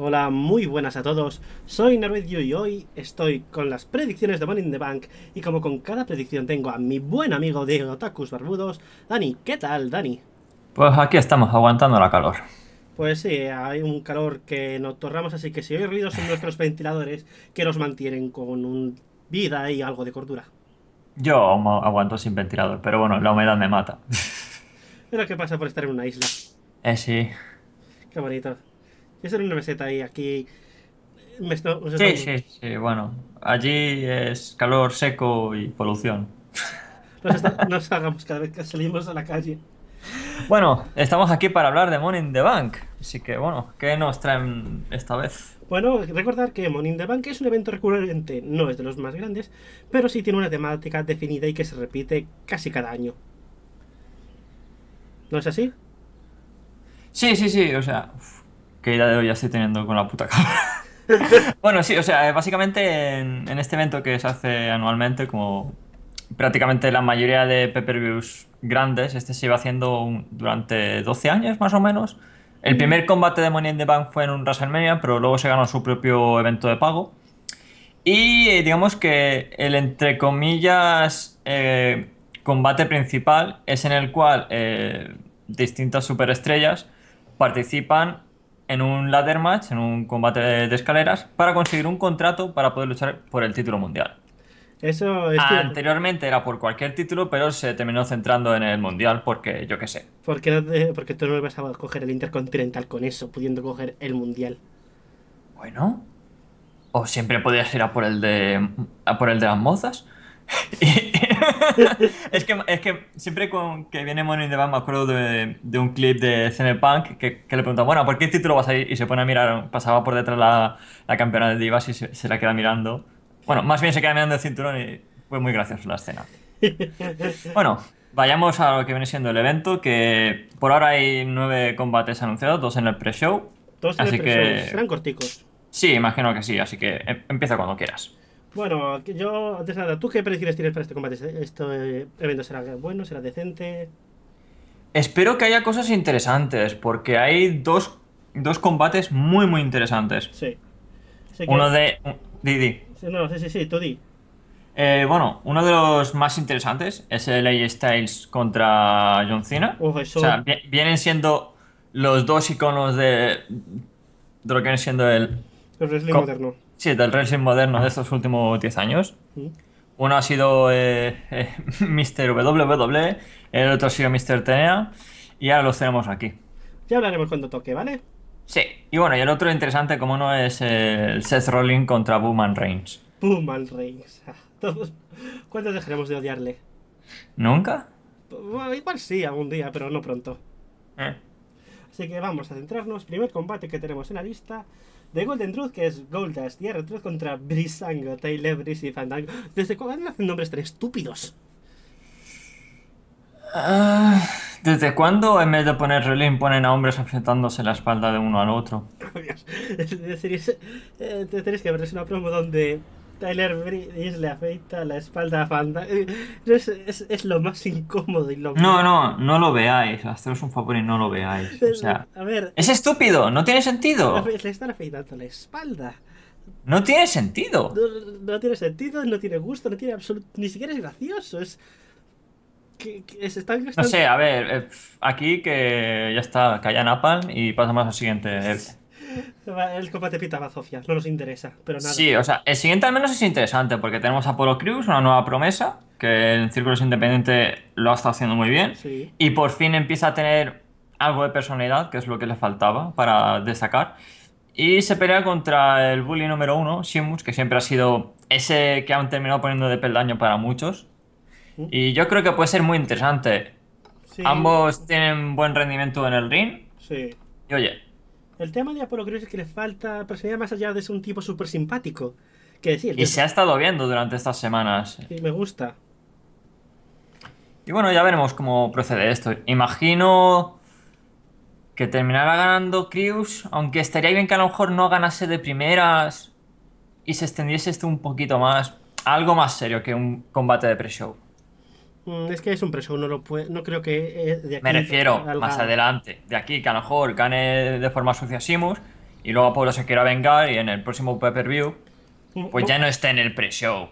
Hola, muy buenas a todos. Soy Narvedio y hoy estoy con las predicciones de Money in the Bank. Y como con cada predicción tengo a mi buen amigo de Otakus Barbudos, Dani. ¿Qué tal, Dani? Pues aquí estamos, aguantando la calor. Pues sí, hay un calor que nos torramos, así que si hay ruidos en nuestros ventiladores que nos mantienen con un vida y algo de cordura. Yo aguanto sin ventilador, pero bueno, la humedad me mata. ¿Pero qué pasa por estar en una isla. Eh, sí. Qué bonito. Es en una meseta y aquí... sí, sí, sí, bueno. Allí es calor seco y polución. Nos, hagamos cada vez que salimos a la calle. Bueno, estamos aquí para hablar de Money the Bank. Así que, bueno, ¿qué nos traen esta vez? Bueno, recordar que Money the Bank es un evento recurrente, no es de los más grandes, pero sí tiene una temática definida y que se repite casi cada año. ¿No es así? Sí, sí, sí, o sea, que ya de hoy ya estoy teniendo con la puta cara. bueno, sí, o sea, eh, básicamente en, este evento que se hace anualmente, como prácticamente la mayoría de pay-per-views grandes, este se iba haciendo durante 12 años más o menos. El primer combate de Money in the Bank fue en un WrestleMania, pero luego se ganó su propio evento de pago. Y eh, digamos que el entre comillas eh, combate principal es en el cual distintas superestrellas participan en un ladder match, en un combate de escaleras, para conseguir un contrato para poder luchar por el título mundial. Eso es Anteriormente era por cualquier título, pero se terminó centrando en el mundial porque yo qué sé. Porque, porque tú no ibas a coger el Intercontinental con eso, pudiendo coger el mundial. Bueno. O siempre podías ir a por el de. a por el de las mozas. y, es, que, es que siempre que viene Money de the me acuerdo de, un clip de CM Punk que, le pregunta bueno, ¿por qué título vas a ir? Y se pone a mirar, pasaba por detrás la, la campeona de Divas y se, la queda mirando. Bueno, más bien se queda mirando el cinturón y fue muy graciosa la escena. Bueno, vayamos a lo que viene siendo el evento, que por ahora hay nueve combates anunciados, dos en el pre-show. Dos en el pre-show, que... serán corticos. Sí, imagino que sí, así que em, empieza cuando quieras. Bueno, yo, antes de nada, ¿tú qué predicciones tienes para este combate? ¿Este eh, evento será bueno? ¿Será decente? Espero que haya cosas interesantes, porque hay dos, dos combates muy, muy interesantes. Sí. Uno de. Didi. No, sí, sí, sí, tú Eh, bueno, uno de los más interesantes es el AJ Styles contra John Cena. O sea, vienen siendo los dos iconos de, de lo que siendo el... El wrestling moderno. Sí, del racing moderno de ah. estos últimos 10 años. Uno ha sido eh, eh, Mr. WW, e, el otro ha sido Mr. Tenea. y ahora los tenemos aquí. Ya hablaremos cuando toque, ¿vale? Sí, y bueno, y el otro interesante, como no, es eh, el Seth Rollins contra Booman Reigns. Booman Reigns. Ah, ¿Cuándo dejaremos de odiarle? ¿Nunca? igual sí, algún día, pero no pronto. Así que vamos a centrarnos. Primer combate que tenemos en la lista The Golden Truth, que es Goldas y truth contra Brisango, Taylor, Bris y Fandango. ¿Desde cuándo hacen nombres tan estúpidos? Ah, ¿Desde cuándo en vez de poner relín ponen a hombres enfrentándose la espalda de uno al otro? Oh, Dios. eh, que ver, una promo donde Tyler Breeze le afeita la espalda a Fanda. Eh, es, lo más incómodo y lo No, no, no lo veáis. Haceros un favor y no lo veáis. O sea, a ver, es estúpido, no tiene sentido. Le están afeitando la espalda. No tiene sentido. No, tiene sentido, no tiene gusto, no tiene absoluto. Ni siquiera es gracioso. Es. Que, están, No sé, a ver, eh, aquí que ya está, que Napalm y pasamos al siguiente. El combate pitaba Sofía, no nos interesa, pero nada. Sí, o sea, el siguiente al menos es interesante porque tenemos a Polo Crews, una nueva promesa, que en Círculos Independiente lo ha estado haciendo muy bien. Y por fin empieza a tener algo de personalidad, que es lo que le faltaba para destacar. Y se pelea contra el bully número uno, Simus, que siempre ha sido ese que han terminado poniendo de peldaño para muchos. Mm. Y yo creo que puede ser muy interesante. Ambos tienen buen rendimiento en el ring. Sí. Y oye, el tema de Apolo Crews es que le falta personalidad más allá de ser un tipo súper simpático. Que decir. Y se ha estado viendo durante estas semanas. Y me gusta. Y bueno, ya veremos cómo procede esto. Imagino que terminará ganando Crews, aunque estaría bien que a lo mejor no ganase de primeras y se extendiese esto un poquito más. Algo más serio que un combate de pre-show. Mm. Es que es un pre no lo no creo que eh, de Me refiero más adelante, de aquí que a lo mejor gane de forma sucia Simus y luego Pablo se quiera vengar y en el próximo pay view mm. pues ya no está en el pre-show.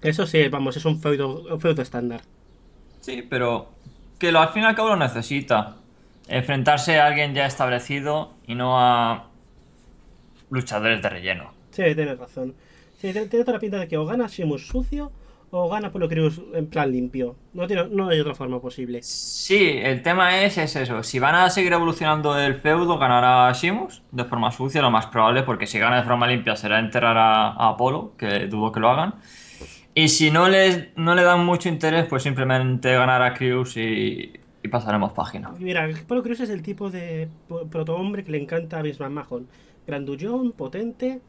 Eso sí, vamos, es un feudo, feudo estándar. Sí, pero que lo, al fin y al cabo lo necesita. Enfrentarse a alguien ya establecido y no a luchadores de relleno. Sí, tienes razón. Sí, tiene toda la pinta de que o gana Simus sucio o gana pues Cruz en plan limpio. No, tiene, no hay otra forma posible. Sí, el tema es, eso. Si van a seguir evolucionando el feudo, ganará Simus de forma sucia, lo más probable, porque si gana de forma limpia será enterrar a, a Apolo, que dudo que lo hagan. Y si no, les, no le dan mucho interés, pues simplemente ganará Cruz y, y pasaremos página. Mira, Polo Cruz es el tipo de protohombre que le encanta a Bismarck Mahon. Grandullón, potente,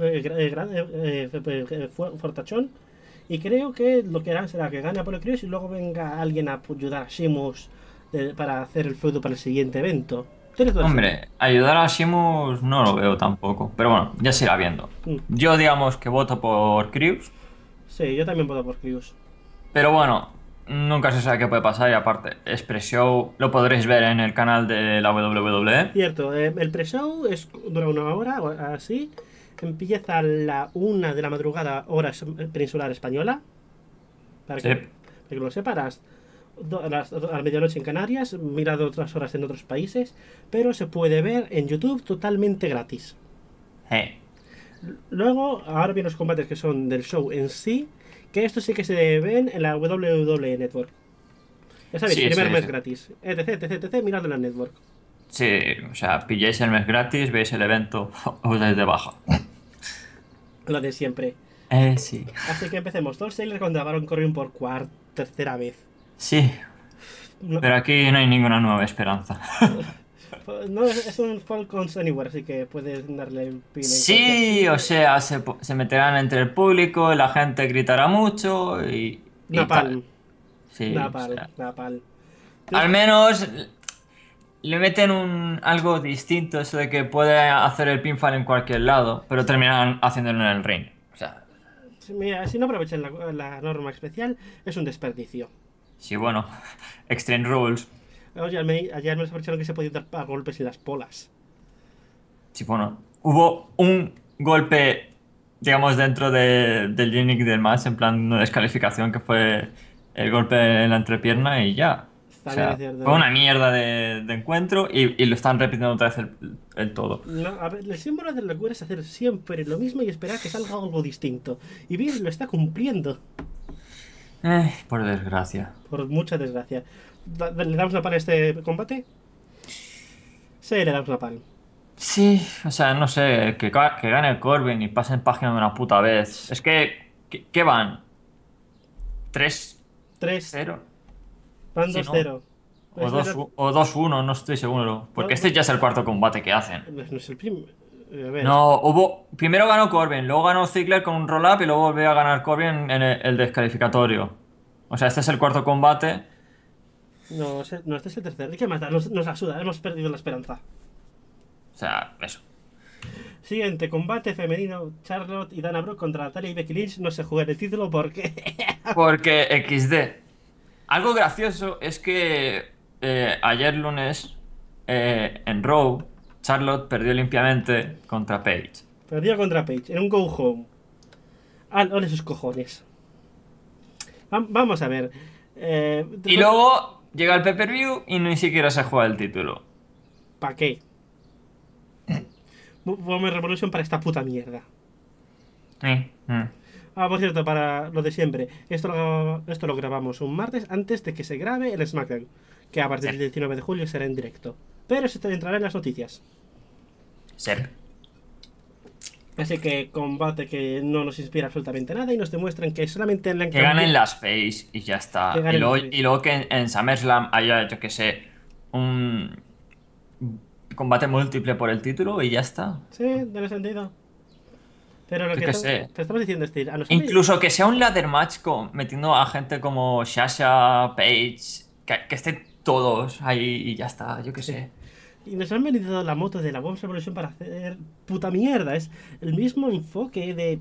eh, eh, eh, fortachón y creo que lo que harán será que gane el Crews y luego venga alguien a ayudar a Simus para hacer el feudo para el siguiente evento. Hombre, ayudar a Simus no lo veo tampoco. Pero bueno, ya se irá viendo. Mm. Yo digamos que voto por Crius. Sí, yo también voto por Crius. Pero bueno, nunca se sabe qué puede pasar y aparte, es pre-show, lo podréis ver en el canal de la WWE. Cierto, eh, el pre-show dura una hora así empieza a la una de la madrugada, hora peninsular española. Para que, lo separas. A la medianoche en Canarias, mirado otras horas en otros países, pero se puede ver en YouTube totalmente gratis. Luego, ahora vienen los combates que son del show en sí, que estos sí que se ven en la WWE Network. Ya sabéis, sí, primer mes gratis, etc, etc, etc, mirad en la network. Sí, o sea, pilláis el mes gratis, veis el evento, os dais de baja lo de siempre. Eh, sí. Así que empecemos. Todos Sailor cuando Baron Corrión por cuarta, tercera vez. Sí. Pero aquí no hay ninguna nueva esperanza. Pues, no, es un Falcons Anywhere, así que puedes darle pin. Sí, o sea, se, meterán entre el público, la gente gritará mucho y. Napal. Sí, Napal, Napal. Al menos le meten un algo distinto, eso de que puede hacer el pinfall en cualquier lado, pero terminan haciéndolo en el ring. O sea, Mira, si no aprovechan la, norma especial, es un desperdicio. Sí, bueno, Extreme Rules. Oye, ayer me aprovecharon que se podía dar a golpes y las polas. Sí, bueno, hubo un golpe, digamos, dentro de, del Unique del match, en plan una descalificación, que fue el golpe en la entrepierna y ya con una mierda de, encuentro y, lo están repitiendo otra vez el, todo. No, a ver, el símbolo de la locura es hacer siempre lo mismo y esperar que salga algo distinto. Y Bill lo está cumpliendo. Eh, por desgracia. Por mucha desgracia. ¿Le damos la pan a este combate? Sí, le damos la pan. Sí, o sea, no sé, que, gane el Corbin y pase en página de una puta vez. Es que, ¿qué, van? ¿Tres? ¿Tres? ¿Cero? o 2-1, no estoy seguro. Porque este ya es el cuarto combate que hacen. Pues eh, no hubo. Primero ganó Corbin, luego ganó Ziggler con un roll-up y luego volvió a ganar Corbin en el, descalificatorio. O sea, este es el cuarto combate. No, este es el tercer. ¿Qué más Nos, ayuda, hemos perdido la esperanza. O sea, eso. Siguiente combate femenino: Charlotte y Dana Brooke contra Natalia y Becky No se juega el título porque. porque XD. Algo gracioso es que eh, ayer lunes eh, en Raw, Charlotte perdió limpiamente contra Paige. Perdió contra Paige, en un go home. Ah, no, sus cojones. Vamos a ver. Eh, y luego llega el pay-per-view y ni siquiera se juega el título. ¿Para qué? Mm. a revolución para esta puta mierda. Mm. Ah, por cierto, para lo de siempre. Esto lo, grabamos un martes antes de que se grabe el SmackDown, que a partir del 19 de julio será en directo. Pero se te entrará en las noticias. Ser. Así que combate que no nos inspira absolutamente nada y nos demuestran que solamente en la Que ganen las face y ya está. Y luego, que en, SummerSlam haya, yo que sé, un combate múltiple por el título y ya está. Sí, tiene sentido. Pero lo que, te, estamos diciendo es Incluso que sea un ladder match metiendo a gente como Shasha, Page, que, estén todos ahí y ya está, yo qué sé. Y nos han venido la moto de la Bombs Revolution para hacer puta mierda. Es el mismo enfoque de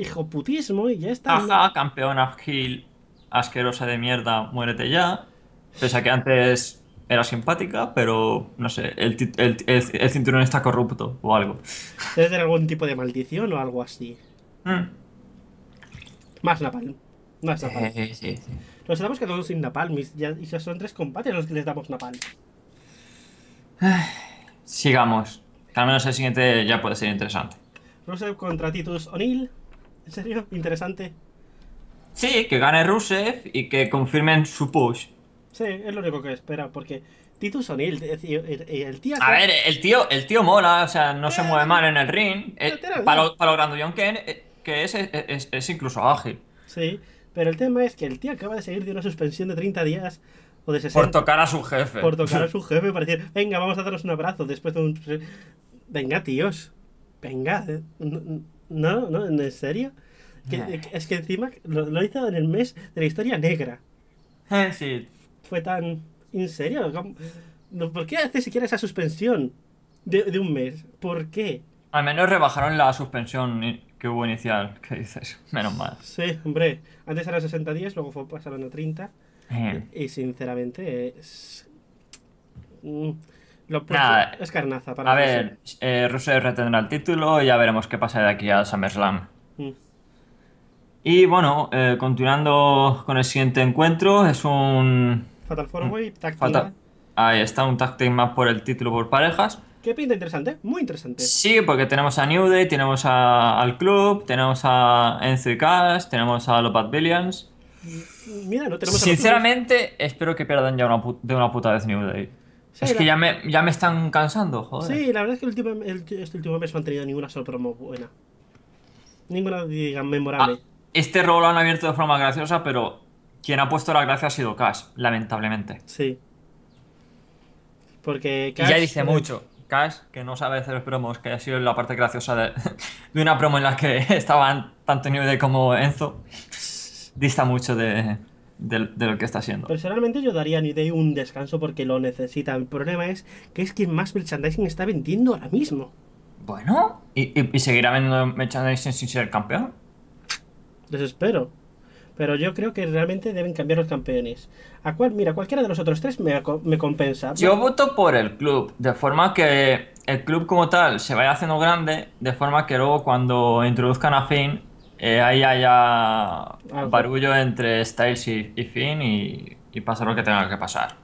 hijoputismo y ya está. Ajá, campeona uphill asquerosa de mierda, muérete ya. Pese a que antes era simpática, pero no sé, el, cinturón está corrupto o algo. Debe ser algún tipo de maldición o algo así. Mm. Más napalm. Más napalm. Sí, sí, sí. Nos estamos quedando sin napalm y ya, son tres combates los que les damos napalm. Sigamos. Al menos el siguiente ya puede ser interesante. Rusev contra Titus O'Neill. ¿En serio? ¿Interesante? Sí, que gane Rusev y que confirmen su push. Sí, es lo único que espera, porque Titus O'Neill, el tío... A ver, el tío, el tío mola, o sea, no se eh, mueve mal en el ring. Eh, para, lo, para Ken que, eh, es, es, incluso ágil. Sí, pero el tema es que el tío acaba de seguir de una suspensión de 30 días o de 60. Por tocar a su jefe. Por tocar a su jefe para decir, venga, vamos a daros un abrazo después de un... Venga, tíos, venga. No, no, ¿en serio? es que encima lo, lo hizo en el mes de la historia negra. Sí, fue tan en serio. ¿Por qué hace siquiera esa suspensión de, un mes? ¿Por qué? Al menos rebajaron la suspensión que hubo inicial, que dices, menos mal. Sí, hombre, antes eran 60 días, luego pasaron a 30. Eh. Y sinceramente es... Mm, lo es carnaza para A ver, eh, retendrá el título y ya veremos qué pasa de aquí a SummerSlam. Mm. Y bueno, eh, continuando con el siguiente encuentro, es un. Fatal Fourway, Tag Fatal... Ahí está, un tactic más por el título por parejas. Qué pinta interesante, muy interesante. Sí, porque tenemos a New Day, tenemos a, al Club, tenemos a Enzo tenemos a Lopat Billions. Mm, mira, no tenemos Sinceramente, espero que pierdan ya una de una puta vez New Day. es que ya me, ya me están cansando, joder. Sí, la verdad es que este último mes no han tenido ninguna sorpresa promo buena. Ninguna, digamos, memorable. Ah, este robo lo han abierto de forma graciosa, pero quien ha puesto la gracia ha sido Cash, lamentablemente. Sí. Porque Cash. ya dice mucho. Cash, que no sabe hacer promos, que ha sido la parte graciosa de, una promo en la que estaban tanto Nive como Enzo, dista mucho de, lo que está haciendo. Personalmente yo daría a New un descanso porque lo necesita. El problema es que es quien más merchandising está vendiendo ahora mismo. Bueno, ¿y, y seguirá vendiendo merchandising sin ser campeón? desespero, Pero yo creo que realmente deben cambiar los campeones. ¿A cual, Mira, cualquiera de los otros tres me, compensa. Yo voto por el club, de forma que el club como tal se vaya haciendo grande, de forma que luego cuando introduzcan a Finn, eh, ahí haya barullo entre Styles y, Finn y, y lo que tenga que pasar.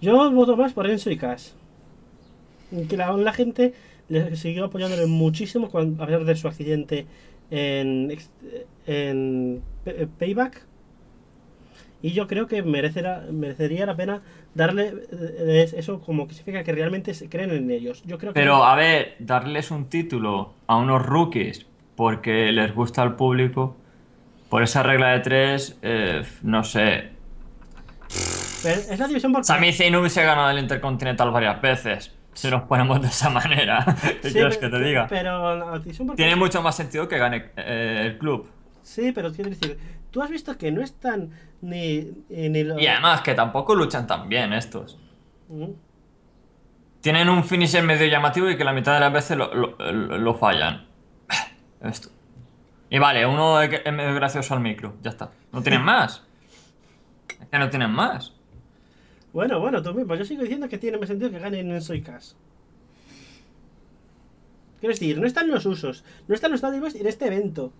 Yo voto más por Enzo y Cash. Que la, gente le siguió apoyándole muchísimo cuando, a pesar de su accidente en, en eh, Payback. Y yo creo que merecerá, merecería la pena darle eh, eso como que significa que realmente se creen en ellos. Yo creo Pero a ver, darles un título a unos rookies porque les gusta al público, por esa regla de tres, eh, no sé. es la división por... se ha ganado el Intercontinental varias veces se nos ponemos de esa manera. ¿Qué que te diga? tiene mucho más sentido que gane eh, el club. Sí, pero tiene decir, tú has visto que no están ni, en el Y además que tampoco luchan tan bien estos. Tienen un finisher medio llamativo y que la mitad de las veces lo, fallan. Esto. Y vale, uno es medio gracioso al micro, ya está. No tienen más. Es que no tienen más. Bueno, bueno, tú mismo. Yo sigo diciendo que tiene más sentido que ganen en Soy Cash. Quiero decir, no están los usos, no están los dádivos en este evento.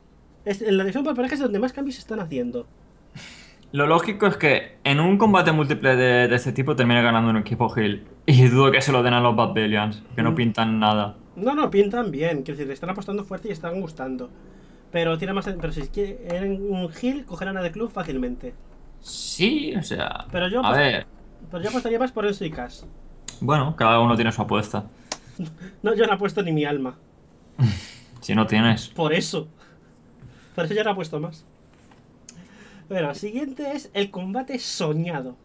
Es, en la división por parejas es donde más cambios se están haciendo. Lo lógico es que en un combate múltiple de, este tipo termina ganando un equipo Hill. Y dudo que se lo den a los Bad que no mm. pintan nada. No, no, pintan bien. Quiero decir, le están apostando fuerte y están gustando. Pero tiene más. Pero si quieren un Hill, cogerán a de Club fácilmente. Sí, o sea. Pero yo. A ver. Pero pues yo apostaría más por eso y Bueno, cada uno tiene su apuesta. No, yo no puesto ni mi alma. si no tienes. Por eso. Por eso yo no apuesto más. Bueno, siguiente es el combate soñado.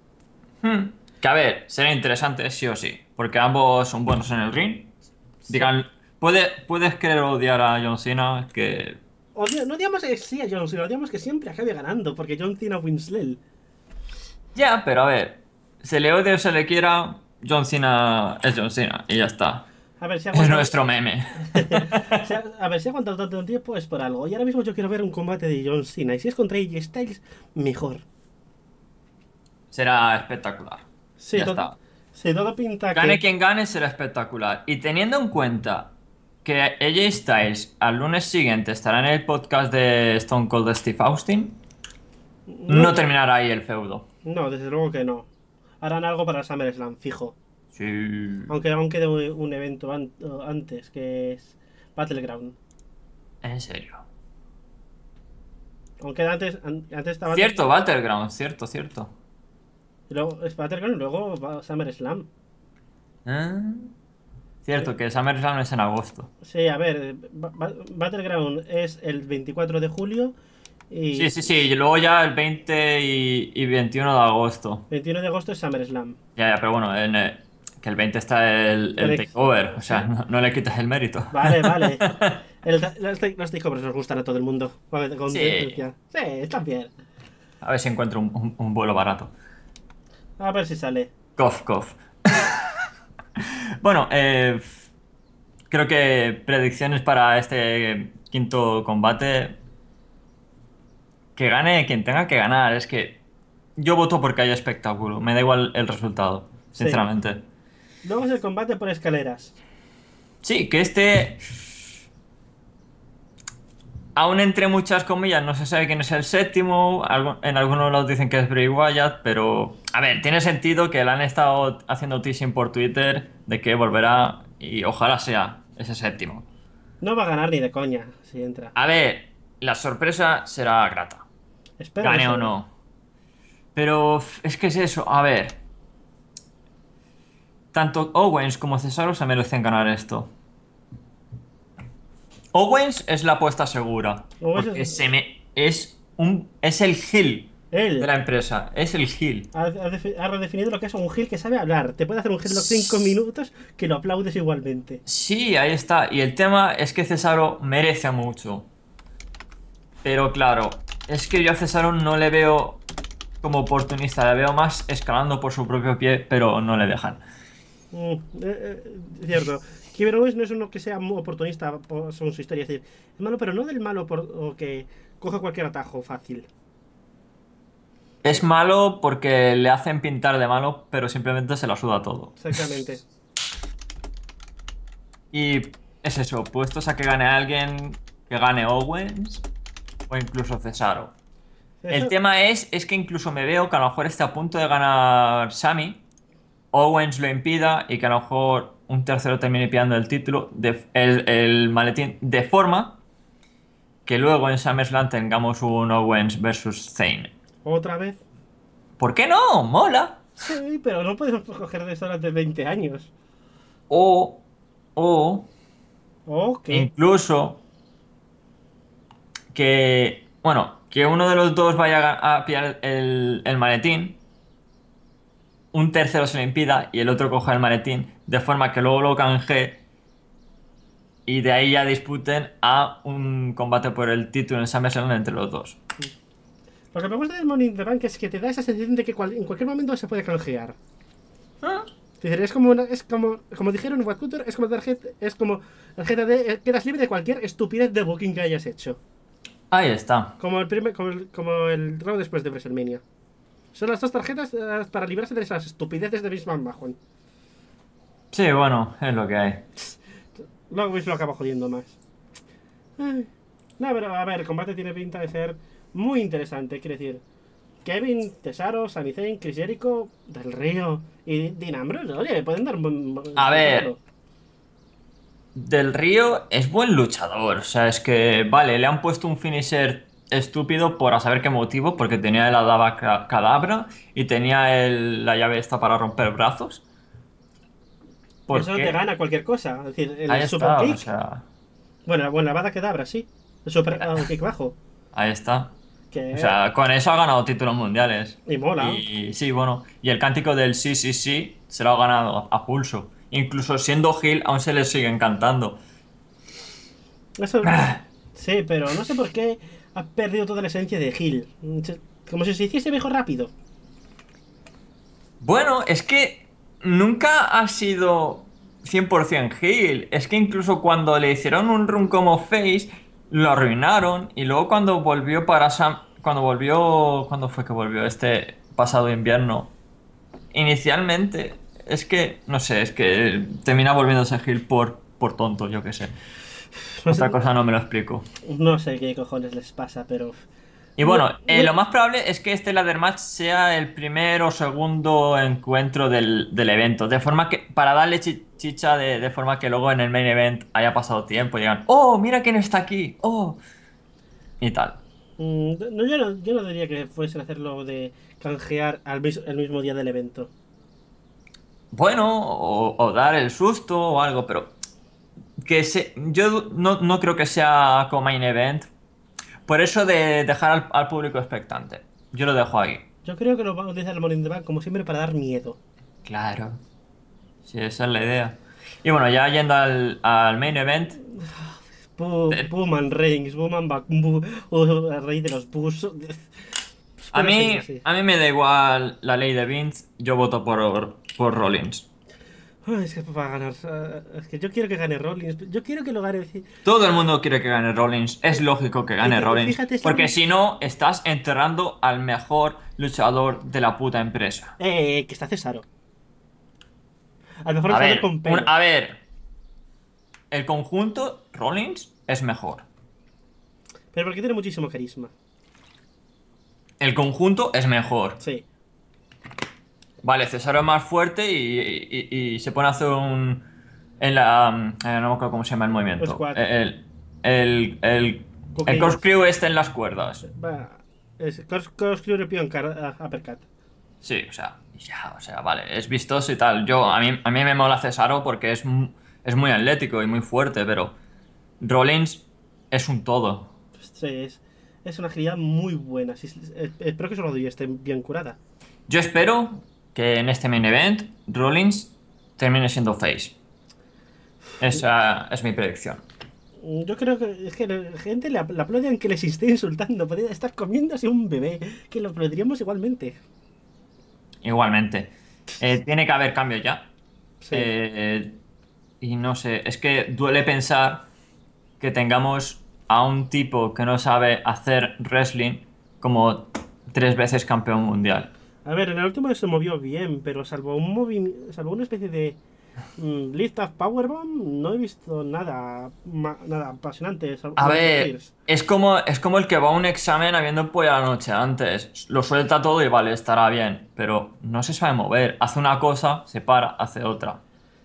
Hmm. Que a ver, será interesante sí o sí. Porque ambos son buenos en el ring. Digan, puede, puedes querer odiar a John Cena, que. no digamos que sí a John Cena, digamos que siempre acabe ganando, porque John Cena Winslet. Ya, pero a ver, se le odia o se le quiera, John Cena es John Cena y ya está. es nuestro meme. a ver, si ha tanto tiempo es por algo. Y ahora mismo yo quiero ver un combate de John Cena. Y si es contra AJ Styles, mejor. Será espectacular. Sí, ya está. pinta Gane quien gane, será espectacular. Y teniendo en cuenta que AJ Styles al lunes siguiente estará en el podcast de Stone Cold Steve Austin, no, no terminará ahí el feudo. No, desde luego que no harán algo para SummerSlam, fijo. Sí. Aunque aún quede un evento antes, que es Battleground. ¿En serio? Aunque antes, antes estaba... Cierto, Battleground, cierto, cierto. luego es Battleground y luego SummerSlam. ¿Eh? Cierto, que SummerSlam es en agosto. Sí, a ver, eh, Battleground es el 24 de julio sí, sí, sí. Y luego ya el 20 y, 21 de agosto. 21 de agosto es SummerSlam. Ya, ya, pero bueno, eh, que el 20 está el, takeover. O sea, no, le quitas el mérito. Vale, vale. los, takeovers nos gustan a todo el mundo. sí. sí, está bien. A ver si encuentro un, vuelo barato. A ver si sale. Cof, cof. bueno, eh, creo que predicciones para este quinto combate que gane quien tenga que ganar. Es que yo voto porque haya espectáculo. Me da igual el resultado, sinceramente. vamos Luego el combate por escaleras. Sí, que este. Aún entre muchas comillas, no se sabe quién es el séptimo. En algunos lados dicen que es Bray Wyatt, pero. A ver, tiene sentido que le han estado haciendo teasing por Twitter de que volverá y ojalá sea ese séptimo. No va a ganar ni de coña si entra. A ver, la sorpresa será grata gane o no. Pero es que es eso, a ver. Tanto Owens como Cesaro se merecen ganar esto. Owens es la apuesta segura. es... Se es, un, es el Hill de la empresa. Es el gil Ha, redefinido lo que es un gil que sabe hablar. Te puede hacer un heel los 5 minutos que lo aplaudes igualmente. Sí, ahí está. Y el tema es que Cesaro merece mucho. Pero claro, es que yo a Cesaron no le veo como oportunista, le veo más escalando por su propio pie, pero no le dejan. Mm, eh, eh, cierto. eh, Owens no es uno que sea muy oportunista según su historia. Es decir, es malo, pero no del malo por, o que coja cualquier atajo fácil. Es malo porque le hacen pintar de malo, pero simplemente se lo suda todo. Exactamente. y es eso, puestos a que gane alguien, que gane Owens, o incluso Cesaro. El tema es, es que incluso me veo que a lo mejor está a punto de ganar Sami, Owens lo impida y que a lo mejor un tercero termine pillando el título, el, maletín de forma que luego en SummerSlam tengamos un Owens versus Zayn ¿Otra vez? ¿Por qué no? ¡Mola! Sí, pero no podemos coger de eso de 20 años. O, o, ¿O incluso que, bueno, que uno de los dos vaya a pillar el, el maletín, un tercero se lo impida y el otro coja el maletín, de forma que luego lo canje y de ahí ya disputen a un combate por el título en SummerSlam entre los dos. Lo que me gusta del Money in Bank es que te da esa sensación de que en cualquier momento se puede canjear. Ah. Es como, es como, como dijeron en es como tarjeta, es como tarjeta de, eh, quedas libre de cualquier estupidez de booking que hayas hecho. Ahí está. Como el, primer, como el, después de WrestleMania. Son las dos tarjetas eh, para librarse de esas estupideces de Bismarck bajo. Sí, bueno, es lo que hay. Luego Bismarck lo acaba jodiendo más. No, pero a ver, el combate tiene pinta de ser muy interesante. Quiero decir, Kevin, Tesaro, Sami Chris Jericho, Del Río y Dean Oye, pueden dar A ver, del Río es buen luchador. O sea, es que, vale, le han puesto un finisher estúpido por a saber qué motivo, porque tenía la Adaba Cadabra y tenía el, la llave esta para romper brazos. ¿Por Eso te gana cualquier cosa. Es decir, el super Bueno, bueno, bada Cadabra, sí. El super ah, bajo. Ahí está. O sea, con eso ha ganado títulos mundiales. Y mola. Y, sí, bueno. Y el cántico del sí, sí, sí, se lo ha ganado a pulso. Incluso siendo Gil, aún se le sigue encantando. Eso, ah. sí, pero no sé por qué ha perdido toda la esencia de Gil. Como si se hiciese mejor rápido. Bueno, es que nunca ha sido 100% Gil. Es que incluso cuando le hicieron un run como Face, lo arruinaron. Y luego cuando volvió para Sam. Cuando volvió. ¿Cuándo fue que volvió? Este pasado invierno. Inicialmente es que, no sé, es que termina volviéndose a Gil por, por tonto, yo qué sé. Otra pues, cosa no me lo explico. No sé qué cojones les pasa, pero... Y bueno, eh, lo más probable es que este ladder match sea el primer o segundo encuentro del, evento. De forma que, para darle chicha, de, forma que luego en el main event haya pasado tiempo y digan, oh, mira quién está aquí, oh, y tal. Mm, no, yo, no, yo diría que fuese hacerlo de canjear al, el mismo día del evento bueno o, dar el susto o algo, pero que se, yo no, creo que sea como main event. Por eso de dejar al, público expectante. Yo lo dejo ahí. Yo creo que lo van a utilizar el Morning de como siempre para dar miedo. Claro. Sí, esa es la idea. Y bueno, ya yendo al, al main event. Eh, Reigns, oh, la Rey de los Bus. A mí, a mí me da igual la ley de Vince. Yo voto por, por Rollins. Ah, es que ganar. Eh, es que yo quiero que gane Rollins. Yo quiero que lo gane. Todo el mundo quiere que gane Rollins. Es lógico que gane Rollins. porque si no, estás enterrando al mejor luchador de la puta empresa. Eh, que está Cesaro. lo mejor a ver, a ver. El conjunto Rollins es mejor. Pero porque tiene muchísimo carisma. El conjunto es mejor. Sí vale, Cesaro es más fuerte y, se pone a hacer un... En la, mm, eh, no me acuerdo cómo se llama el movimiento. Eh, el, el, el, el crew está en las cuerdas. Va. Es pido en Uppercut. Sí, o sea, ya, o sea, vale, es vistoso y tal. Yo, a mí, a mí me mola Cesaro porque es, es muy atlético y muy fuerte, pero Rollins es un todo. Sí, es, una agilidad muy buena. espero que su rodilla esté bien curada. Yo espero que en este main event Rollins termine siendo face. Esa es mi predicción. Mm, yo creo que es la gente le aplaude aunque les esté insultando. Podría estar comiéndose un bebé, que lo aplaudiríamos igualmente. Igualmente. Eh, tiene que haber cambio ya. Eh, y no sé, es que duele pensar que tengamos a un tipo que no sabe hacer wrestling como tres veces campeón mundial. A ver, en el último se movió bien, pero salvo un movimiento, salvo una especie de mm, lift of powerbomb, no he visto nada nada apasionante. A ver, es como, es como el que va a un examen habiendo pues la noche antes. Lo suelta todo y vale, estará bien, pero no se sabe mover. Hace una cosa, se para, hace otra.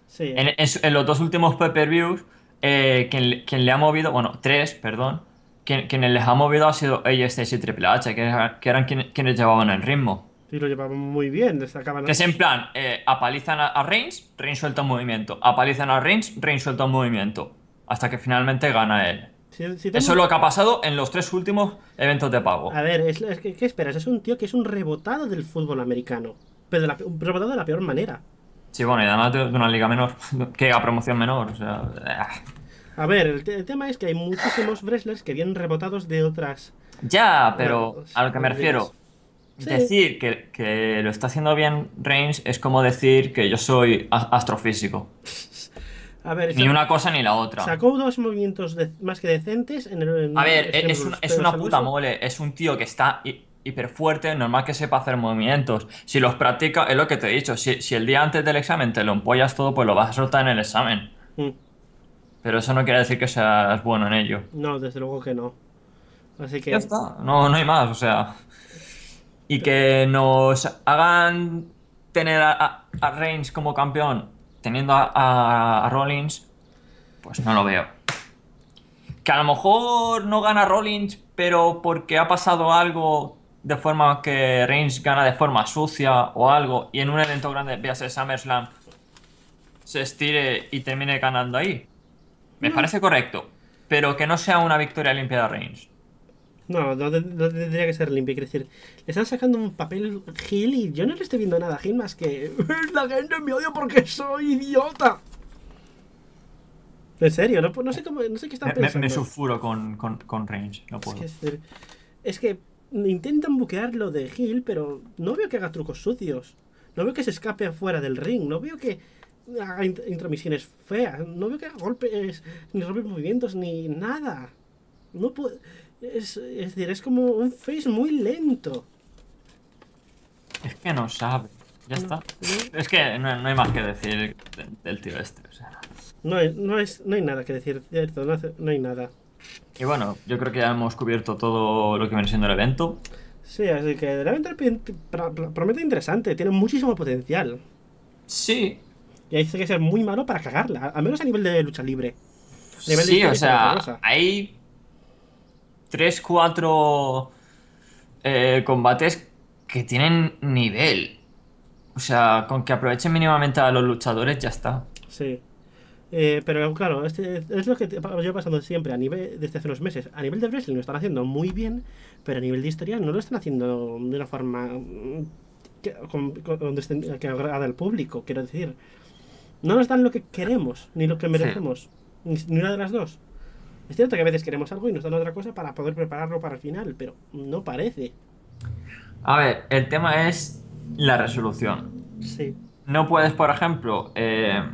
Sí. En, los dos últimos pay views eh, quien, le ha movido, bueno, tres, perdón, quienes les ha movido ha sido AJ y Triple H, que, eran, quienes llevaban el ritmo y lo llevamos muy bien, destacaban. Que es en plan, eh, apalizan a, Reigns, Reigns suelta un movimiento, apalizan a Reigns, Reigns suelta un movimiento, hasta que finalmente gana él. Eso es lo que ha pasado en los tres últimos eventos de pago. A ver, ¿qué esperas? Es un tío que es un rebotado del fútbol americano, pero de la, rebotado de la peor manera. Sí, bueno, y además de, una liga menor, que a promoción menor, o sea... Eh. A ver, el, el, tema es que hay muchísimos wrestlers que vienen rebotados de otras... Ya, pero a lo que me pues, refiero Decir que, lo está haciendo bien Reigns es como decir que yo soy astrofísico. ni una cosa ni la otra. Sacó dos movimientos más que decentes en el. a ver, es, una puta mole. Es un tío que está hiper fuerte, normal que sepa hacer movimientos. Si los practica, es lo que te he dicho. Si, el día antes del examen te lo empollas todo, pues lo vas a soltar en el examen. Mm. Pero eso no quiere decir que seas bueno en ello. No, desde luego que no. Así que. Ya está. No, no hay más, o sea. Y que nos hagan tener a, Reigns como campeón teniendo a, Rollins, pues no lo veo. Que a lo mejor no gana Rollins, pero porque ha pasado algo de forma que Reigns gana de forma sucia o algo, y en un evento grande, vía SummerSlam, se estire y termine ganando ahí. Me parece correcto, pero que no sea una victoria limpia de Reigns. No, no, tendría que ser limpio. Quiero decir, le están sacando un papel Gil y yo no le estoy viendo nada a Gil más que. La gente me odia porque soy idiota. En serio, no, no sé, cómo, sé qué están pensando. Me, me con, range, no puedo. Es que, es que intentan buquear lo de Gil, pero no veo que haga trucos sucios. No veo que se escape afuera del ring. No veo que haga intromisiones feas. No veo que haga golpes, ni rompe movimientos, ni nada. No puedo. Es, decir, es como un face muy lento. Es que no sabe. Ya está. Es que no, hay más que decir del tío este. no, hay, no, es, no hay nada que decir, cierto, no, hay nada. Y bueno, yo creo que ya hemos cubierto todo lo que viene siendo el evento. Sí, así que el evento promete interesante, tiene muchísimo potencial. Sí. Y tiene que ser muy malo para cagarla, al menos a nivel de lucha libre. sí, o sea, hay Tres, cuatro eh, combates que tienen nivel. O sea, con que aprovechen mínimamente a los luchadores ya está. Sí. Eh, pero claro, este, es lo que yo pasando siempre a nivel desde hace unos meses. A nivel de wrestling lo están haciendo muy bien, pero a nivel de historia no lo están haciendo de una forma mm, que, agrada al público, quiero decir. No nos dan lo que queremos, ni lo que merecemos, ni una de las dos. Es cierto que a veces queremos algo y nos dan otra cosa para poder prepararlo para el final, pero no parece. A ver, el tema es la resolución. Sí. No puedes, por ejemplo, eh,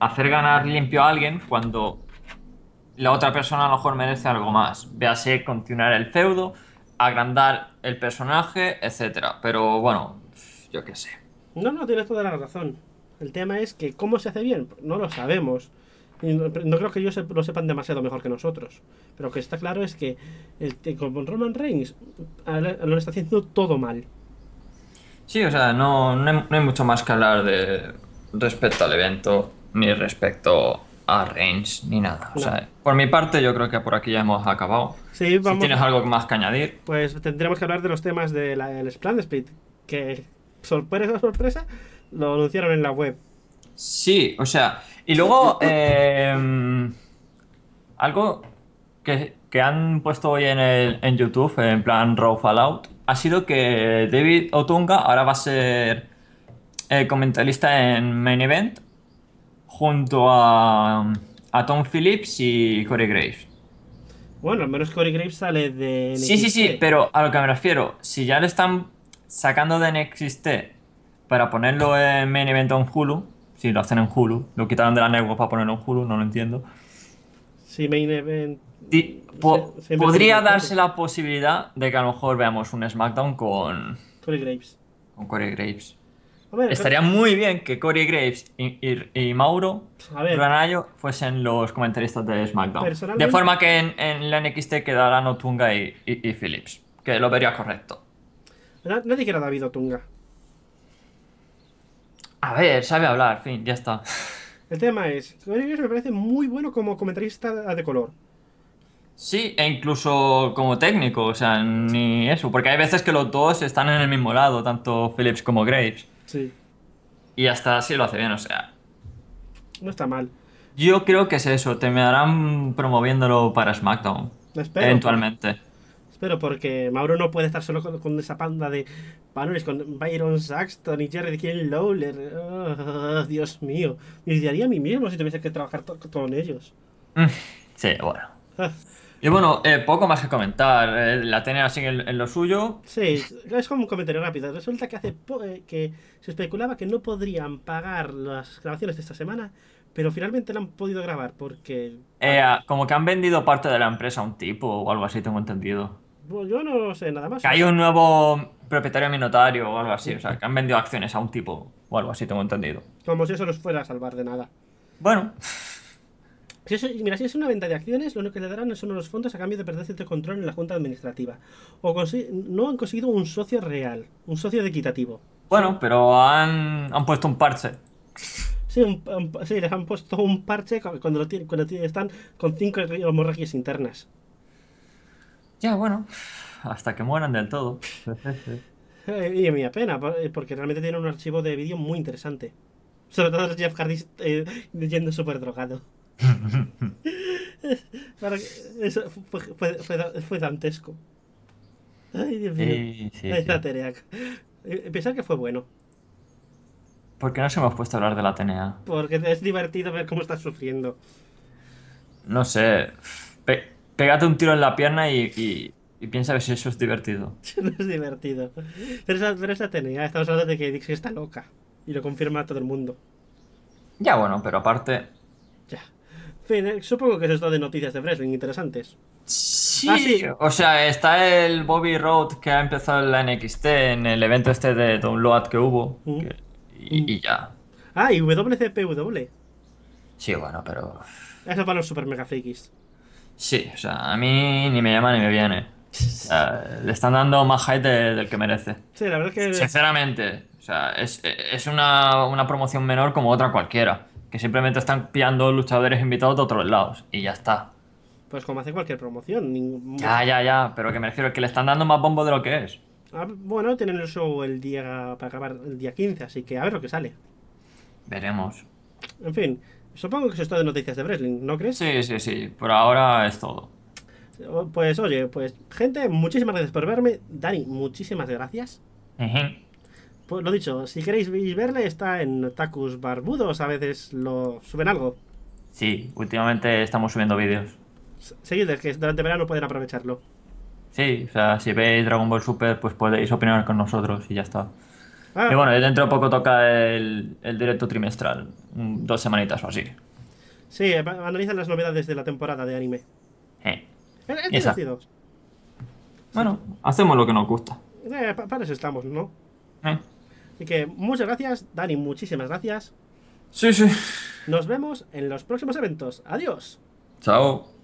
hacer ganar limpio a alguien cuando la otra persona a lo mejor merece algo más. Véase continuar el feudo, agrandar el personaje, etcétera. Pero bueno, yo qué sé. No, no, tienes toda la razón. El tema es que cómo se hace bien, no lo sabemos. No, creo que ellos lo sepan demasiado mejor que nosotros. Pero lo que está claro es que el, con Roman Reigns lo está haciendo todo mal. Sí, o sea, no, hay, mucho más que hablar de respecto al evento, ni respecto a Reigns, ni nada. por mi parte, yo creo que por aquí ya hemos acabado. Si tienes algo más que añadir. Pues tendremos que hablar de los temas del de Split, que sorpresa, sorpresa, lo anunciaron en la web. Sí, o sea, y luego eh, algo que, han puesto hoy en, YouTube, en plan Raw Fallout, ha sido que David Otunga ahora va a ser eh, comentarista en Main Event junto a, Tom Phillips y Corey Graves. Bueno, al menos Corey Graves sale de Sí, sí, sí, pero a lo que me refiero, si ya le están sacando de NXT para ponerlo en Main Event on Hulu, si lo hacen en Hulu. Lo quitaron de la network para ponerlo en Hulu, no lo entiendo. Sí, main event. podría darse la posibilidad de que a lo mejor veamos un SmackDown con. Corey Graves. Con Corey Graves. Estaría muy bien que Corey Graves y, Mauro Granayo fuesen los comentaristas de SmackDown. De forma que en, la NXT quedaran Otunga y, y, Phillips. Que lo vería correcto. Nadie quiere a David Otunga. A ver, sabe hablar, fin, ya está. El tema es, me parece muy bueno como comentarista de color. Sí, e incluso como técnico, o sea, ni eso, porque hay veces que los dos están en el mismo lado, tanto Phillips como Graves. Sí. Y hasta así lo hace bien, o sea. No está mal. Yo creo que es eso, te me promoviéndolo para SmackDown. Espero. Eventualmente. Espero, porque Mauro no puede estar solo con, esa panda de panores con Byron Saxton y Jerry Kiel Lawler. Ah, Dios mío. Me odiaría a mí mismo si tuviese que trabajar con ellos. Mm, sí, bueno. Ah. Y bueno, eh, poco más que comentar. Eh, la tenía así en, lo suyo. Sí, es como un comentario rápido. Resulta que hace eh, que se especulaba que no podrían pagar las grabaciones de esta semana, pero finalmente la han podido grabar porque... como que han vendido parte de la empresa a un tipo o algo así, tengo entendido. Pues yo no sé nada más. Que hay un nuevo propietario minotario o algo así. O sea, que han vendido acciones a un tipo o algo así, tengo entendido. Como si eso los fuera a salvar de nada. Bueno. mira, si es una venta de acciones, lo único que le darán son los fondos a cambio de perder cierto control en la Junta Administrativa. O no han conseguido un socio real, un socio equitativo. Bueno, pero han, han puesto un parche. Sí, les han puesto un parche cuando, lo están con cinco hemorragias internas. Ya, bueno, hasta que mueran del todo. Eh, y me apena, pena, eh, porque realmente tiene un archivo de vídeo muy interesante. Sobre todo Jeff Hardy eh, yendo súper drogado. fue, dantesco. Ay, Dios mío. Eh, pensar que fue bueno. ¿Por qué se hemos puesto a hablar de la TNA? Porque es divertido ver cómo estás sufriendo. No sé pégate un tiro en la pierna y, piensa que si eso es divertido. no es divertido. Pero esa, tenía, estamos hablando de que Dixie está loca. Y lo confirma todo el mundo. Ya, bueno, pero aparte. Ya. Fin, eh, supongo que eso es todo de noticias de Wrestling interesantes. Sí, ah, o sea, está el Bobby Road que ha empezado en la NXT en el evento este de Download e que hubo. Mm. Mm. y, ya. Ah, y WCPW. Sí, bueno, pero. Eso para los super mega Sí, o sea, a mí ni me llama ni me viene. le están dando más hype del que merece. Sí, la verdad es que. Sinceramente, o sea, es, una, promoción menor como otra cualquiera. Que simplemente están pillando luchadores invitados de otros lados y ya está. Pues como hace cualquier promoción. Ya, ya, ya, pero que me refiero es que le están dando más bombo de lo que es. Ah, bueno, tienen el show el día para acabar el día 15, así que a ver lo que sale. Veremos. En fin, Supongo que eso es todo de noticias de Breslin, ¿no crees? Sí, sí, sí. Por ahora es todo. Pues oye, pues gente, muchísimas gracias por verme. Dani, muchísimas gracias. Pues lo dicho, si queréis verle, está en Tacus Barbudos. A veces lo suben algo. Sí, últimamente estamos subiendo vídeos. Seguidles, que durante verano pueden aprovecharlo. Sí, o sea, si veis Dragon Ball Super, pues podéis opinar con nosotros y ya está. Ah. Y bueno, dentro de poco toca el, directo trimestral, dos semanitas o así. Sí, eh, analizan las novedades de la temporada de anime. Eh. eh, eh es Bueno, hacemos lo que nos gusta. Eh, para eso estamos, ¿no? Así que muchas gracias, Dani, muchísimas gracias. Sí, sí. Nos vemos en los próximos eventos. Adiós. Chao.